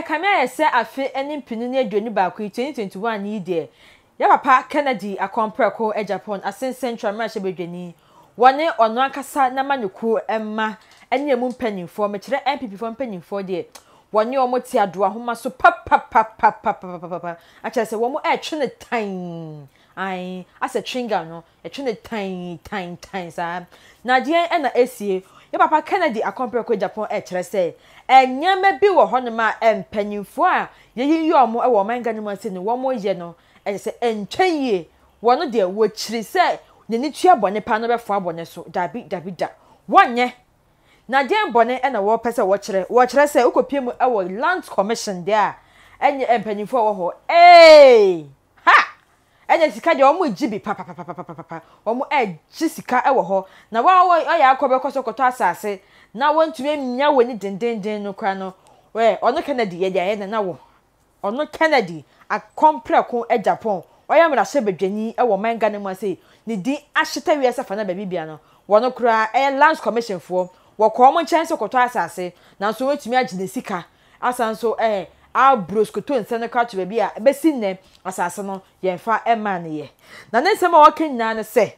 ɛkame ayɛ sɛ afe ne mpini ne aduonu baako yi twenty twenty one yi deɛ yɛ papa kennedy akɔmprɛko eh, japan asensɛn ntwa mmarahyɛ badwani wɔne ɔno ankasa n'amanyɔkuo eh, mma eh, ne emu mpanyinfoɔ mekyerɛ npp foɔ mpanyinfoɔ deɛ wɔne wɔn ti adoa ahoma so papapapapapapapa akyerɛ sɛ wɔn ɛretwe ne tan ayin asɛ twinga no ɛtwe ne tan tan tan saa na adeɛ ɛna esie yɛ papa kennedy akɔmpɛko japan ɛkyerɛ eh, sɛ ɛnyɛma eh, bi wɔ hɔnom a eh, mpanyinfoɔ a yɛyiyi ɔmo ɛwɔ ɔman ghana mu ase no wɔn yɛ no ɛyɛ sɛ ɛntwa yie wɔn deɛ wɔkyiri sɛ n'ani tua bɔne pa no bɛfo abɔne so dabi dabi da wɔnyɛ na deɛ bɔne ɛna wɔpɛ sɛ wɔkyerɛ wɔkyerɛ sɛ wokɔpie mu ɛwɔ land commission deɛ a ɛnyɛ mpanyinfoɔ wɔ hɔ ɛɛɛ. ɛnyɛ sika deɛ wɔn gyi bi papapapapapa wɔn ɛgye sika ɛwɔ hɔ na wɔn a akɔ bɛkɔ asase na wɔntumi mmea wɔn dendenden no no wɛ ɔno kennedy yɛ deɛ wɔ ɔno kennedy akɔmprɛko ɔyɛ mmarahyɛ badwani ne mu ase ne din ahyeta na baabi bia no wɔn ɛyɛ lands commission foɔ wɔkɔ wɔn nkyɛn so kɔtɔ asase agye ne sika asan abroskoto nsa no ka to baabi a ɛbɛsi nnɛ asase no yɛnfa ɛma no yɛ na ne nsɛm a wɔka nyinaa no sɛ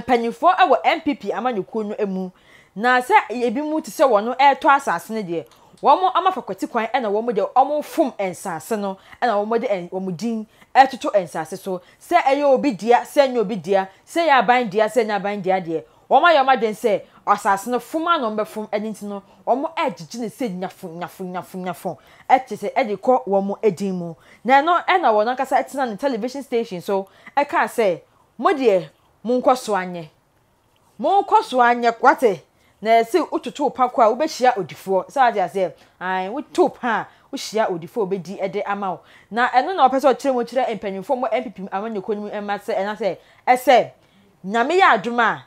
mpanyinfoɔ ɛwɔ npp amanyɔkuo no mu na sɛ ebi mu te sɛ wɔn ɛɛtɔ asase no deɛ wɔn ama fakwati kwan ɛna wɔn deɛ wɔn fom nsaase no ɛna wɔn de wɔn din ɛtoto nsaase so sɛ ɛyɛ obi dua sɛ ɛnyɛ obi dua sɛ ɛyɛ aban dua sɛ ɛnyɛ aban dua deɛ wɔn ayɛ wɔn adan sɛ ɔsaase no fom a na ɔbɛfom ɛne nti no wɔn ɛgyegye ne sɛ nyafo nyafo nyafo nyafo ɛte sɛ ɛde kɔ wɔn edin mu na ɛno ɛna wɔn ankasa ɛtena ne television station so ɛkaa sɛ mo deɛ mo nkɔ so anyɛ mo nkɔ so anyɛ kwate na ɛsɛ wototo pa kɔ a wobɛhyia odifoɔ sɛ ade aseɛ ae woto pa a wohyia odifoɔ bɛdi ɛde ama wo na ɛno na wɔpɛ sɛ ɔkyerɛ mu kyerɛ mpanyinfoɔ mo npp amanyɔkɔ no mu ɛma sɛ ɛna sɛ ɛsɛ nyame yɛ adwuma a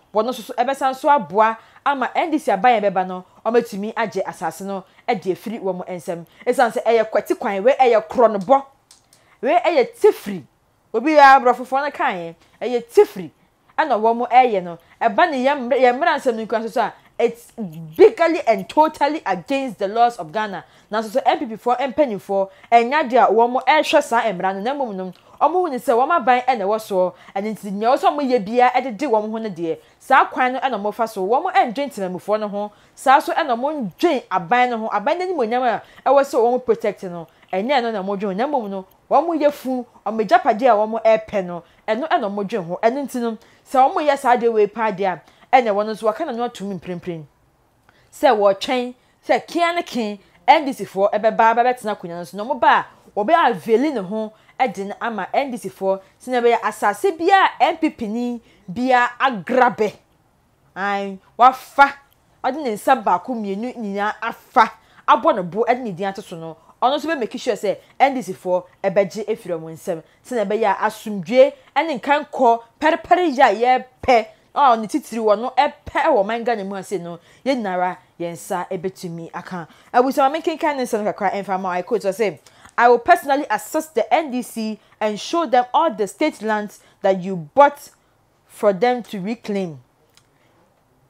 wɔn nso ɛbɛsa nso aboa ama ndc aban yɛn bɛba no wɔatumi agye asase no de afiri wɔn nsam ɛsan sɛ ɛyɛ kwɛte kwan wei ɛyɛ korɔnbɔ wei ɛyɛ tifiri obi yɛ aborɔfofoɔ no kan yɛ ɛyɛ tifiri ɛna wɔn ɛyɛ no ɛba ne yɛn yɛn mmerɛ nsɛm no nkura soso a it's bigly and totally against the laws of ghana na soso npp foɔ mpanyinfoɔ ɛnya deɛ wɔn ɛrehwɛ saa mmerɛ no na mmom no ɔmo wuni sɛ wɔn aban ɛna ɛwɔ soɔ ɛne nti nea ɔsɛ ɔmo yɛ bia ɛde di wɔn ho no deɛ saa kwan no ɛna ɔmo fa so wɔn ɛndwen tenamufoɔ no ho saa so ɛna ɔmo ndwen aban no ho aban no anim onyam a ɛwɔ sɛ wɔn protect no ɛnyɛ no na ɔmo dwen onyam mu no wɔn yɛ fu ɔmo gyapade a wɔn ɛɛpɛ no ɛno ɛna ɔmo dwen ho ɛno nti no sɛ wɔn yɛ saa deɛ wei paa deɛ a ɛna wɔn nso wɔka na no atum mprempren sɛ wɔɔtwɛn sɛ kia ne kin ndc foɔ ɛbɛba eh, bɛbɛtena akonnwa no so na ɔmoba a wɔbɛyɛ aveli ne ho ɛde eh, no ama ndc foɔ sɛnɛ bɛyɛ asase bia npp ni bia agrabɛ an wafa ɔde ne nsa baako mmienu nyinaa afa abɔ ne bo ɛde eh, ne din ato so no ɔno nso bɛmɛki sure sɛ ndc foɔ ɛbɛgye efiri wɔn nsam sɛnɛ bɛyɛ asomdwe ɛne nkankɔ pɛrɛpɛrɛ yɛ a yɛpɛ a ɔne titiri wɔ no ɛpɛ ɛwɔ ɔman ghana mu ase no yɛn nyinara yɛn nsa bɛtumi aka abusua maame kenkan ne nsɛm kakra ɛnfa ma ayɛ koot sɛ i will personally assess the ndc and show them all the state lands that you bought for them to reclaim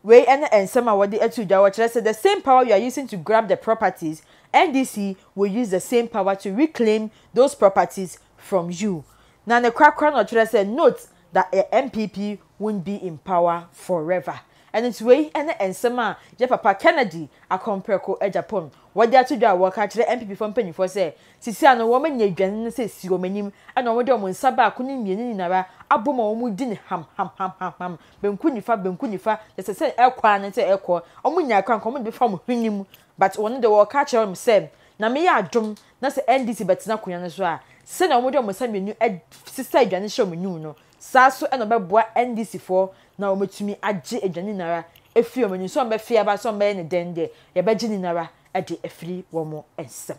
wei and nsɛm a wɔde atu dwa wɔkyerɛ sɛ the same power you are using to grab the properties ndc will use the same power to reclaim those properties from you na ne korakora na ɔkyerɛ sɛ note that a mpp won't be in power forever. ɛno nti wei ɛne nsɛm a gye papa kennedy akɔmprɛko agya pɔm wɔde ato dwa a wɔka kyerɛ npp fɔ mpanyinfoɔ sɛ sisi ano wɔn anya aduane no sɛ si wɔn anim ɛna wɔn de wɔn nsa baako ne mmienu nyinara abom a wɔn di ne ham ham ham ham ham benku nifa benku nifa sɛ sɛ ɛkɔ ano sɛ ɛkɔ wɔn nya akwanko wɔn de fa wɔn hwene mu but wɔn de wɔka kyerɛ wɔn sɛ na meyɛ adwom na sɛ ndc bɛtena akonnwa no so a sɛnea wɔn de wɔn nsa mmienu sisa aduane hyɛ wɔn anim no saa so ɛna ɔbɛboa ndc foɔ na wɔatumi agye aduane nara efiri wɔn ani sɛ wɔbɛfi aba sɛ wɔbɛyɛ ne dɛn deɛ yɛbɛgye ne nara de afiri wɔn nsam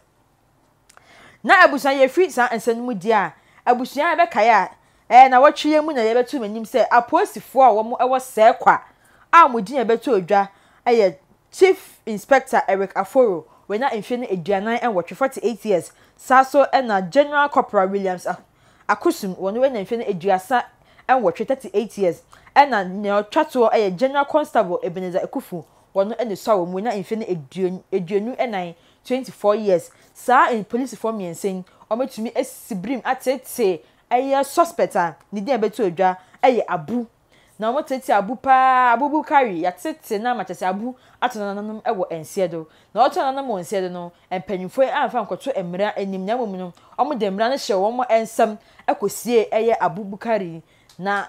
na abusua yɛfiri saa nsa no mu deɛ a abusua yɛbɛkaeɛ a ɛɛ na wɔtwe yɛn mu na yɛbɛto wɔn anim sɛ apolisifoɔ a wɔn wɔ sɛɛkwa a wɔn din yɛbɛto odwa ɛyɛ chief inspector eric aforo wɔn a mfe no aduanan nwɔtwe forty eight years saa so ɛna general corporal williams akosum wɔn na mfe no aduasa nwɔtwe thirty eight years ɛna nea ɔtwa toɔ ɛyɛ general constable ebenezer ekufu wɔn ɛna so a wɔn mu na mfe no eduonu ɛnan twenty four years saa polisifoɔ mmiɛnsa yi wɔtumi esi birim atetee ɛyɛ suspect a ne din a ɛbɛto adwa ɛyɛ abu na wɔn tete abu paa abubu kari yɛatete na amakyɛsɛ abu ato nananam ɛwɔ nseɛ do na ɔto nananam wɔ nseɛ do no mpanyinfoɔ amfa nkɔto mmira anim na mmom no wɔn de mmira no hyɛ wɔn nsam ɛkɔsie ɛyɛ abubu kari na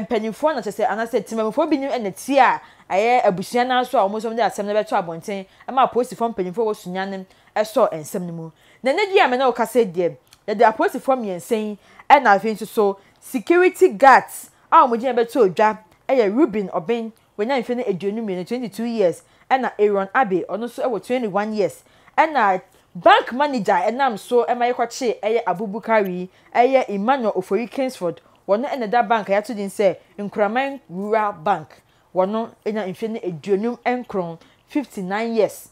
mpanyinfoɔ na kyerɛ sɛ anaasɛ temamufoɔ bi nim ɛna ti a ɛyɛ abusua nan so a wɔn nso de asɛm no bɛto abɔnten ɛma apolisifoɔ mpanyinfoɔ wɔ sunya no ɛsɔ nsɛm no mu na ne di a mena ɔkasa deɛ yɛde apolisifoɔ mmiɛnsa yi ɛna afei nso so security guards a wɔn gyina bɛto odwa ɛyɛ ruben ɔbɛn wɔnya mfe no aduonu mmienu twenty two years ɛna aaron abe ɔno nso ɛwɔ twenty one years ɛna bank manager ɛnam so ɛma yɛkɔkye ɛyɛ abubakar yi ɛyɛ emmanuel ofori kingsford wɔn ɛna da bank a yɛato din sɛ nkraman rural bank wɔn ɛna mfin aduonum nkron fifty nine years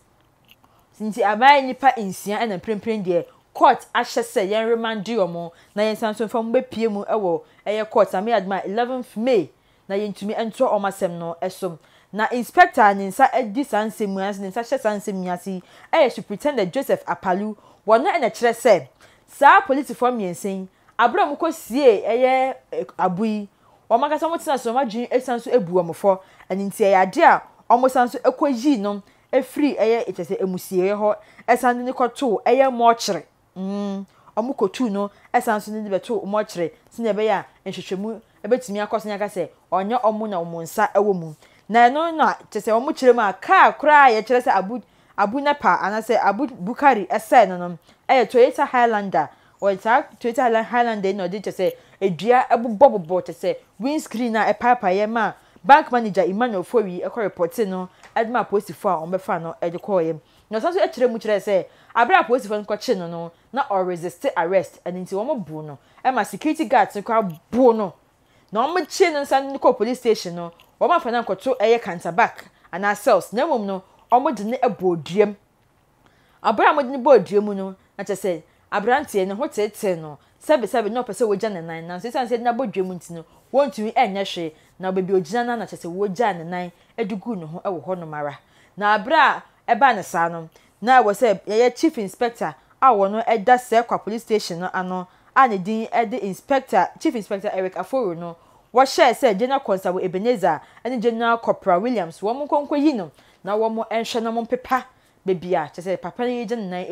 nti aban nipa nsia ɛna mprempren deɛ court ahyɛ sɛ yɛn remandi wɔn na yɛn san so nfa mo bɛpie mu ɛwɔ ɛyɛ court ame adoma eleventh may na yɛntumi nto wɔn asɛm no ɛso na inspector ne nsa di saa nsɛm yi ase ne nsa hyɛ saa nsɛm yi ase ɛyɛ superintendent joseph apalu wɔn ɛna kyerɛ sɛ saa polisifoɔ mmiɛnsa yi abúlé mu kɔ sie ɛyɛ eh, abu yi wɔn ankasa wɔn tena so wɔn adwene esan so ebu wɔn fɔ ɛne nti ɛyɛ adeɛ a wɔn san so ɛkɔ yi no efiri ɛyɛ ɛkyɛ sɛ emusieɛ hɔ ɛsan de ne kɔto ɛyɛ mɔɔkyere mm wɔn kɔtu no ɛsan so ne de bɛto mɔɔkyere si na ɛbɛyɛ a nhwehwɛmu ɛbɛtumi akɔ so ne aka sɛ ɔnyɛ wɔn na wɔn nsa ɛwɔ mu na ɛno na kyɛ sɛ wɔn kyerɛ mu a kaa koraa yɛkyerɛ sɛ abu abu nepa anaasɛ abu bukari ɛsɛɛ no no ɛyɛ toyota highlander wɔde twitter toyota highlander na ɔde kyɛ sɛ edua ɛbobɔbobɔ kyɛ sɛ windscreen a ma bank manager emmanuel fowi ɛkɔ repɔte no ɛde ma apolisifoɔ a wɔbɛfa no ɛde mu na ɔsan so akyerɛ mu kyerɛ sɛ abere apolisifoɔ no kɔkye no no na ɔresist arrest ɛne nti wɔn bu no ɛma security guards no na wɔn kye no nsa no kɔ police station no wɔn afa no akɔto ɛyɛ anaa cells na mmom no wɔn de mu abere a bɔ mu no na aberanteɛ ne ho tetee no sɛbesɛbe na ɔpɛ sɛ wogya ne nan nanso ɛsiane sɛ ɛdina bɔ dwam nti no wɔntumi ɛnyɛ hwee na baabi ogyina no anakyɛ sɛ wogyaa ne nan de guu ne ho wɔ hɔnom ara na abere a ɛbaa ne saa no na wɔ sɛ yɛyɛ chief inspector a wɔn ɛda sɛkwa police station no ano a ne din ɛde inspector chief inspector eric aforo no wɔhyɛɛ sɛ general constable ebenezer ɛne general corporal williams wɔn nkonko yi no na wɔn ɛnhwɛ na wɔn pepa beebi a kyerɛ sɛ papa no yɛgye ne nan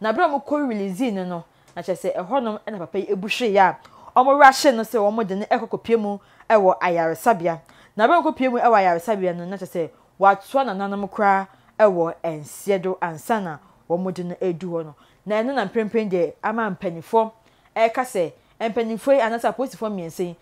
na abira kɔ release no na kyerɛ sɛ na papa yi ebu hwee a wɔn rahyɛ no sɛ wɔn de no ɛkɔ kɔpie mu ɛwɔ ayaresabea na kɔpie mu ɛwɔ ayaresabea no na kyerɛ sɛ watoa koraa ɛwɔ nsia do na edu hɔ no na ɛno na ama mpanyinfoɔ sɛ mpanyinfoɔ yi apolisifoɔ mmiɛnsa yi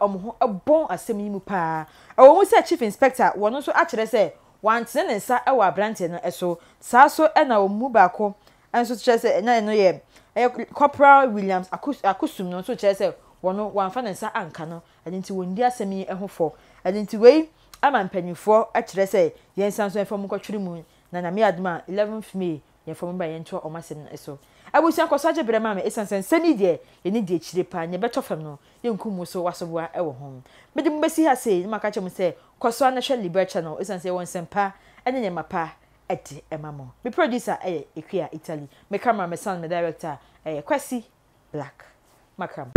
ho ɛbɔn asɛm yi paa ɛwɔ mu wantene ne nsa wɔ aberanteɛ no so saa so na wɔn mu baako nso kyerɛ sɛ ɛna no yɛ ɛyɛ corporal williams akosum no nso kyerɛ sɛ wɔn wɔnfa ne nsa anka no ɛde nti wɔn di asɛm yi ho fɔ ɛde nti wei ama mpanyinfoɔ kyerɛ sɛ yɛn nsa nso ɛfam nkɔtwere mu na na mmea dum a eleven may yɛmfa mu bra yɛnto ɔma asɛm no so abusua kɔ so agye berɛ maa me ɛsiane sɛ nsɛ ni deɛ yɛne di akyire paa yɛbɛtɔ fam no yɛnku mu so wasoboa ɛwɔ ho mede mu bɛsi ha sei ne maka kyɛ mu sɛ kɔ so ana hwɛ libra channel ɛsiane sɛ yɛwɔ nsɛm pa ɛne nyɛma pa ɛde ɛma mo me producer ɛyɛ ekua italy me camera me sound me director ɛyɛ kwasi black makram